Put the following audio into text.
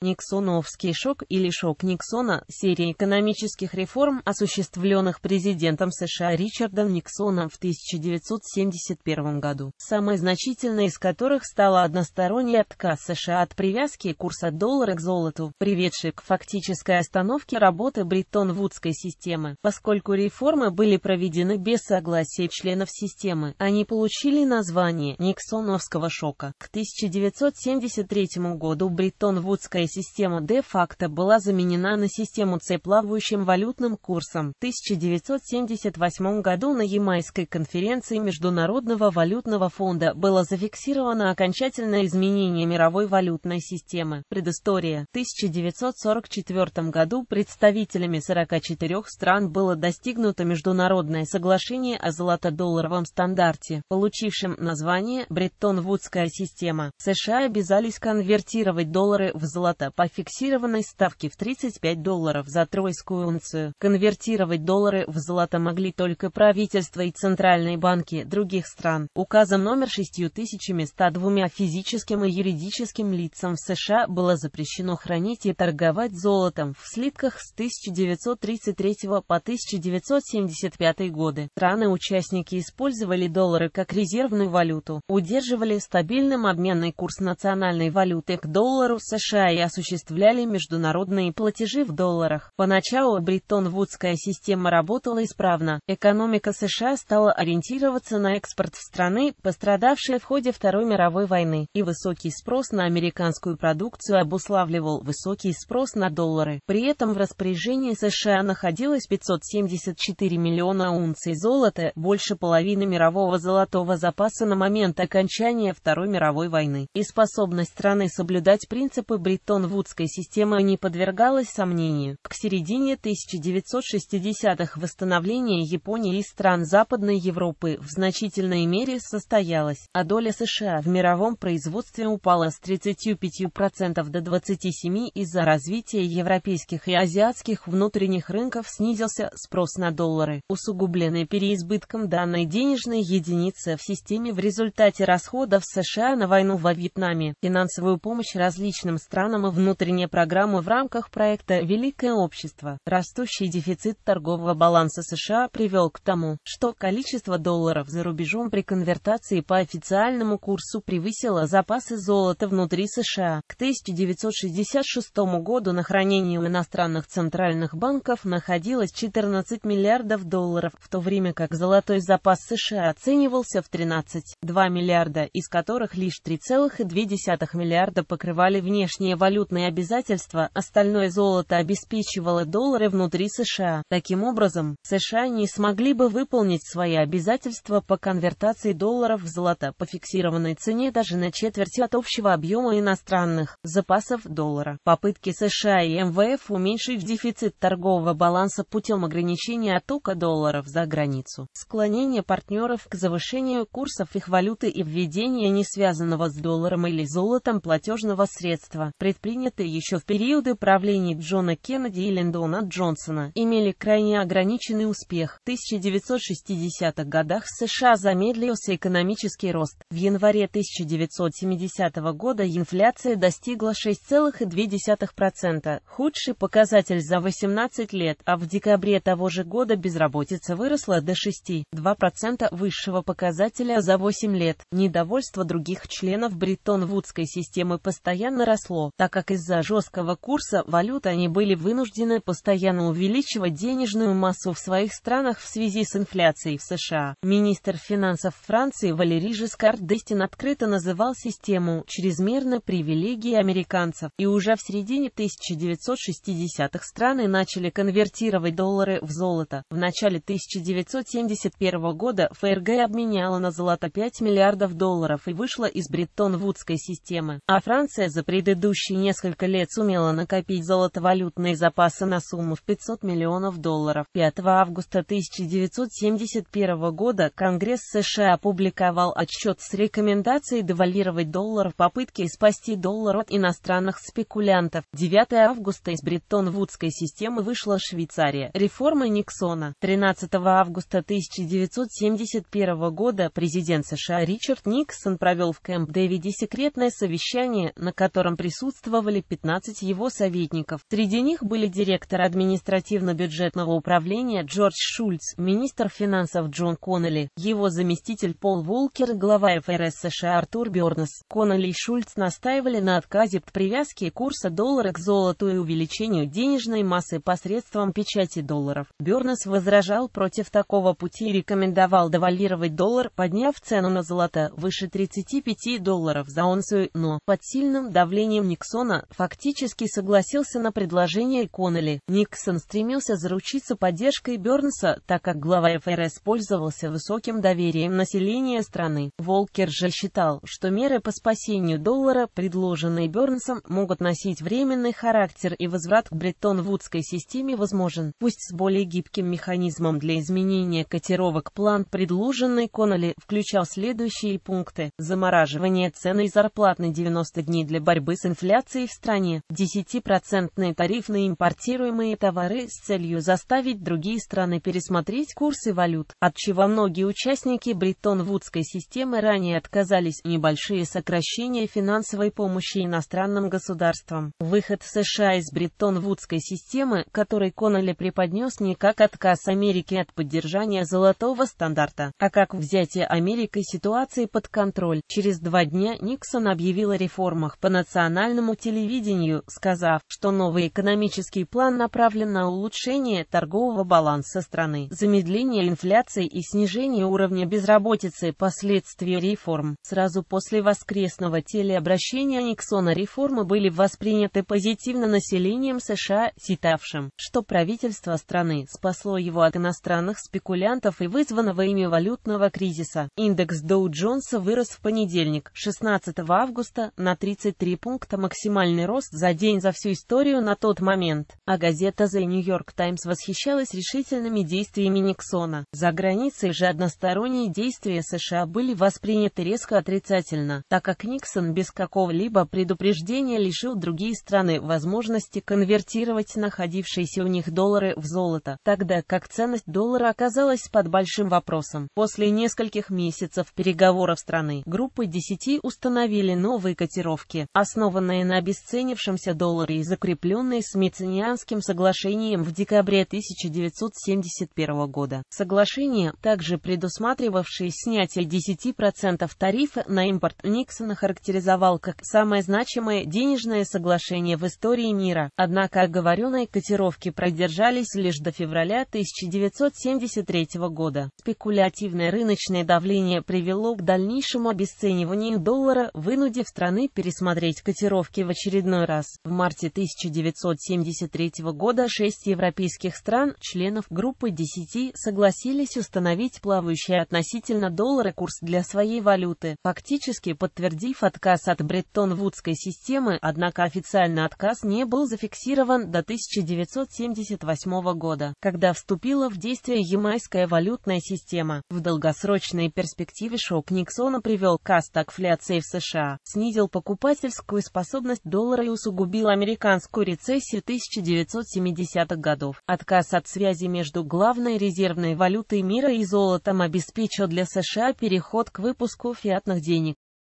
Никсоновский шок или шок Никсона – серия экономических реформ, осуществленных президентом США Ричардом Никсоном в 1971 году, самой значительной из которых стала односторонний отказ США от привязки курса доллара к золоту, приведший к фактической остановке работы Бриттон-Вудской системы. Поскольку реформы были проведены без согласия членов системы, они получили название «Никсоновского шока». К 1973 году Бриттон-Вудская система де-факто была заменена на систему С плавающим валютным курсом. В 1978 году на Ямайской конференции Международного валютного фонда было зафиксировано окончательное изменение мировой валютной системы. Предыстория. В 1944 году представителями 44 стран было достигнуто международное соглашение о золотодолларовом стандарте, получившем название Бреттон-Вудская система. США обязались конвертировать доллары в золото возврата по фиксированной ставке в 35 долларов за тройскую унцию. Конвертировать доллары в золото могли только правительства и центральные банки других стран. Указом номер 6102 физическим и юридическим лицам в США было запрещено хранить и торговать золотом в слитках с 1933 по 1975 годы. Страны-участники использовали доллары как резервную валюту, удерживали стабильным обменный курс национальной валюты к доллару США и осуществляли международные платежи в долларах. Поначалу Бриттон-Вудская система работала исправно. Экономика США стала ориентироваться на экспорт в страны, пострадавшие в ходе Второй мировой войны, и высокий спрос на американскую продукцию обуславливал высокий спрос на доллары. При этом в распоряжении США находилось 574 миллиона унций золота, больше половины мирового золотого запаса на момент окончания Второй мировой войны. И способность страны соблюдать принципы Бриттон донвудской системы не подвергалась сомнению. К середине 1960-х восстановление Японии и стран Западной Европы в значительной мере состоялось, а доля США в мировом производстве упала с 35% до 27% из-за развития европейских и азиатских внутренних рынков снизился спрос на доллары, усугубленный переизбытком данной денежной единицы в системе в результате расходов США на войну во Вьетнаме, финансовую помощь различным странам и готова внутренняя программа в рамках проекта «Великое общество». Растущий дефицит торгового баланса США привел к тому, что количество долларов за рубежом при конвертации по официальному курсу превысило запасы золота внутри США. К 1966 году на хранении у иностранных центральных банков находилось 14 миллиардов долларов, в то время как золотой запас США оценивался в 13,2 миллиарда, из которых лишь 3,2 миллиарда покрывали внешние валюты валютные обязательства, остальное золото обеспечивало доллары внутри США. Таким образом, США не смогли бы выполнить свои обязательства по конвертации долларов в золото по фиксированной цене даже на четверть от общего объема иностранных запасов доллара. Попытки США и МВФ уменьшить дефицит торгового баланса путем ограничения оттока долларов за границу. Склонение партнеров к завышению курсов их валюты и введение не связанного с долларом или золотом платежного средства. Предпри принятые еще в периоды правления Джона Кеннеди и Лендона Джонсона, имели крайне ограниченный успех. В 1960-х годах в США замедлился экономический рост. В январе 1970 года инфляция достигла 6,2%, худший показатель за 18 лет, а в декабре того же года безработица выросла до 6,2% высшего показателя за 8 лет. Недовольство других членов Бреттон-Вудской системы постоянно росло так как из-за жесткого курса валют они были вынуждены постоянно увеличивать денежную массу в своих странах в связи с инфляцией в США. Министр финансов Франции Валерий Жескар Дестин открыто называл систему «чрезмерно привилегии американцев», и уже в середине 1960-х страны начали конвертировать доллары в золото. В начале 1971 года ФРГ обменяла на золото 5 миллиардов долларов и вышла из Бреттон-Вудской системы, а Франция за предыдущие несколько лет сумела накопить золотовалютные запасы на сумму в 500 миллионов долларов. 5 августа 1971 года Конгресс США опубликовал отчет с рекомендацией девальвировать доллар в попытке спасти доллар от иностранных спекулянтов. 9 августа из Бреттон-Вудской системы вышла Швейцария. Реформы Никсона. 13 августа 1971 года президент США Ричард Никсон провел в Кэмп-Дэвиде секретное совещание, на котором присутствовали присутствовали 15 его советников. Среди них были директор административно-бюджетного управления Джордж Шульц, министр финансов Джон Коннелли, его заместитель Пол Волкер, глава ФРС США Артур Бернес. Коннелли и Шульц настаивали на отказе от привязки курса доллара к золоту и увеличению денежной массы посредством печати долларов. Бернес возражал против такого пути и рекомендовал девальвировать доллар, подняв цену на золото выше 35 долларов за унцию, но под сильным давлением Никсон Джонсона, фактически согласился на предложение Коннелли. Никсон стремился заручиться поддержкой Бернса, так как глава ФРС пользовался высоким доверием населения страны. Волкер же считал, что меры по спасению доллара, предложенные Бернсом, могут носить временный характер и возврат к Бреттон-Вудской системе возможен, пусть с более гибким механизмом для изменения котировок план, предложенный Коннелли, включал следующие пункты – замораживание цены и зарплат на 90 дней для борьбы с инфляцией, санкций в стране, 10-процентный тариф на импортируемые товары с целью заставить другие страны пересмотреть курсы валют, от чего многие участники бриттон вудской системы ранее отказались, небольшие сокращения финансовой помощи иностранным государствам. Выход США из бриттон вудской системы, который Коннелли преподнес не как отказ Америки от поддержания золотого стандарта, а как взятие Америкой ситуации под контроль. Через два дня Никсон объявил о реформах по национальному телевидению, сказав, что новый экономический план направлен на улучшение торгового баланса страны, замедление инфляции и снижение уровня безработицы последствий реформ. Сразу после воскресного телеобращения Никсона реформы были восприняты позитивно населением США, считавшим, что правительство страны спасло его от иностранных спекулянтов и вызванного ими валютного кризиса. Индекс Доу Джонса вырос в понедельник, 16 августа, на 33 пункта максимально максимальный рост за день за всю историю на тот момент, а газета The New York Times восхищалась решительными действиями Никсона. За границей же односторонние действия США были восприняты резко отрицательно, так как Никсон без какого-либо предупреждения лишил другие страны возможности конвертировать находившиеся у них доллары в золото, тогда как ценность доллара оказалась под большим вопросом. После нескольких месяцев переговоров страны, группы 10 установили новые котировки, основанные на на обесценившемся долларе и закрепленной Смитсонианским соглашением в декабре 1971 года. Соглашение, также предусматривавшее снятие 10% тарифа на импорт, Никсон охарактеризовал как «самое значимое денежное соглашение в истории мира». Однако оговоренные котировки продержались лишь до февраля 1973 года. Спекулятивное рыночное давление привело к дальнейшему обесцениванию доллара, вынудив страны пересмотреть котировки Минске в очередной раз. В марте 1973 года шесть европейских стран, членов группы 10, согласились установить плавающий относительно доллара курс для своей валюты, фактически подтвердив отказ от Бреттон-Вудской системы, однако официально отказ не был зафиксирован до 1978 года, когда вступила в действие ямайская валютная система. В долгосрочной перспективе шок Никсона привел к стагфляции в США, снизил покупательскую способность Неспособность доллара и усугубил американскую рецессию 1970-х годов. Отказ от связи между главной резервной валютой мира и золотом обеспечил для США переход к выпуску фиатных денег.